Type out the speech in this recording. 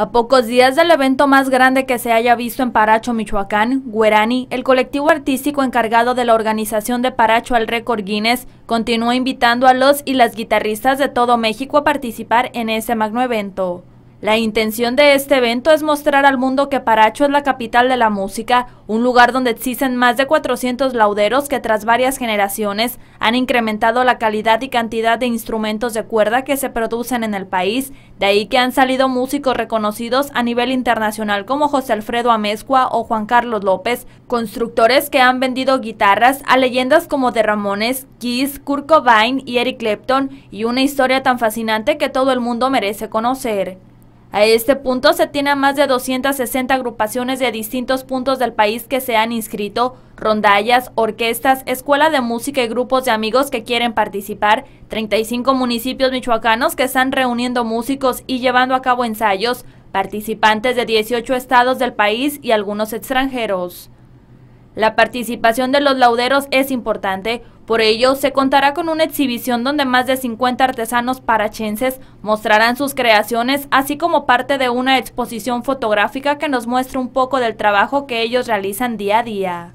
A pocos días del evento más grande que se haya visto en Paracho, Michoacán, Guerani, el colectivo artístico encargado de la organización de Paracho al Récord Guinness, continúa invitando a los y las guitarristas de todo México a participar en ese magno evento. La intención de este evento es mostrar al mundo que Paracho es la capital de la música, un lugar donde existen más de 400 lauderos que tras varias generaciones han incrementado la calidad y cantidad de instrumentos de cuerda que se producen en el país, de ahí que han salido músicos reconocidos a nivel internacional como José Alfredo Amezcua o Juan Carlos López, constructores que han vendido guitarras a leyendas como de Ramones, Kiss, Kurt Cobain y Eric Clapton, y una historia tan fascinante que todo el mundo merece conocer. A este punto se tiene más de 260 agrupaciones de distintos puntos del país que se han inscrito, rondallas, orquestas, escuela de música y grupos de amigos que quieren participar, 35 municipios michoacanos que están reuniendo músicos y llevando a cabo ensayos, participantes de 18 estados del país y algunos extranjeros. La participación de los lauderos es importante, por ello se contará con una exhibición donde más de 50 artesanos parachenses mostrarán sus creaciones, así como parte de una exposición fotográfica que nos muestra un poco del trabajo que ellos realizan día a día.